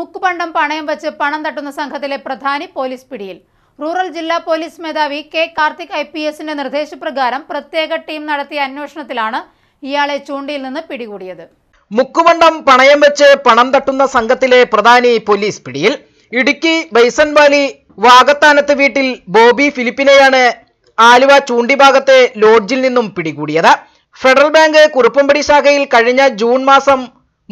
മുക്കുപണ്ടം പണയം വെച്ച് പണം തട്ടുന്ന സംഘത്തിലെ പ്രധാനി പോലീസ് പിടിയിൽ റൂറൽ ജില്ലാ പോലീസ് മേധാവി കെ കാർത്തിക് ഐ പി എസിന്റെ നിർദ്ദേശപ്രകാരം പ്രത്യേക ടീം നടത്തിയ അന്വേഷണത്തിലാണ് ഇയാളെ ചൂണ്ടിയിൽ നിന്ന് പിടികൂടിയത് മുക്കുപണ്ടം പണയം വെച്ച് പണം തട്ടുന്ന സംഘത്തിലെ പ്രധാനി പോലീസ് പിടിയിൽ ഇടുക്കി ബൈസൻവാലി വാഗത്താനത്ത് വീട്ടിൽ ബോബി ഫിലിപ്പിനെയാണ് ആലുവ ചൂണ്ടിഭാഗത്തെ ലോഡ്ജിൽ നിന്നും പിടികൂടിയത് ഫെഡറൽ ബാങ്ക് കുറുപ്പമ്പടി ശാഖയിൽ കഴിഞ്ഞ ജൂൺ മാസം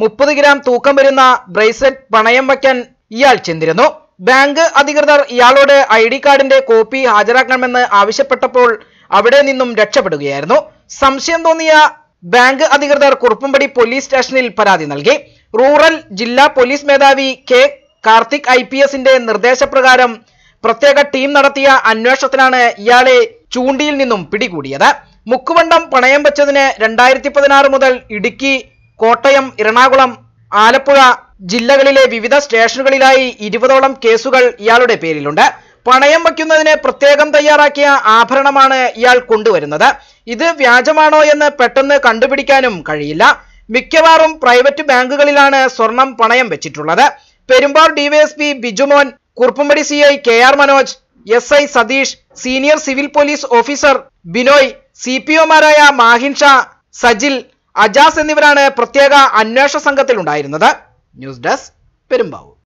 മുപ്പത് ഗ്രാം തൂക്കം വരുന്ന ബ്രേസ്ലെറ്റ് പണയം വയ്ക്കാൻ ഇയാൾ ചെന്നിരുന്നു ബാങ്ക് അധികൃതർ ഇയാളോട് ഐ ഡി കാർഡിന്റെ കോപ്പി ഹാജരാക്കണമെന്ന് ആവശ്യപ്പെട്ടപ്പോൾ അവിടെ നിന്നും രക്ഷപ്പെടുകയായിരുന്നു സംശയം തോന്നിയ ബാങ്ക് അധികൃതർ കുറുപ്പുംപടി പോലീസ് സ്റ്റേഷനിൽ പരാതി നൽകി റൂറൽ ജില്ലാ പോലീസ് മേധാവി കെ കാർത്തിക് ഐ പി എസിന്റെ നിർദ്ദേശപ്രകാരം പ്രത്യേക ടീം നടത്തിയ അന്വേഷണത്തിനാണ് ഇയാളെ ചൂണ്ടിയിൽ നിന്നും പിടികൂടിയത് മുക്കുവണ്ടം പണയം വെച്ചതിന് രണ്ടായിരത്തി പതിനാറ് മുതൽ ഇടുക്കി കോട്ടയം എറണാകുളം ആലപ്പുഴ ജില്ലകളിലെ വിവിധ സ്റ്റേഷനുകളിലായി ഇരുപതോളം കേസുകൾ ഇയാളുടെ പേരിലുണ്ട് പണയം വയ്ക്കുന്നതിന് പ്രത്യേകം തയ്യാറാക്കിയ ആഭരണമാണ് ഇയാൾ കൊണ്ടുവരുന്നത് ഇത് വ്യാജമാണോ എന്ന് പെട്ടെന്ന് കണ്ടുപിടിക്കാനും കഴിയില്ല മിക്കവാറും പ്രൈവറ്റ് ബാങ്കുകളിലാണ് സ്വർണം പണയം വെച്ചിട്ടുള്ളത് പെരുമ്പാവൂർ ഡിവൈഎസ്പി ബിജുമോൻ കുറുപ്പുമടി C I K R Manoj S I Satheesh senior civil police officer Binoy C P ഒമാരായ മാഹിൻ സജിൽ അജാസ് എന്നിവരാണ് പ്രത്യേക അന്വേഷണ സംഘത്തിൽ ഉണ്ടായിരുന്നത് ന്യൂസ് ഡെസ്ക് പെരുമ്പാവൂർ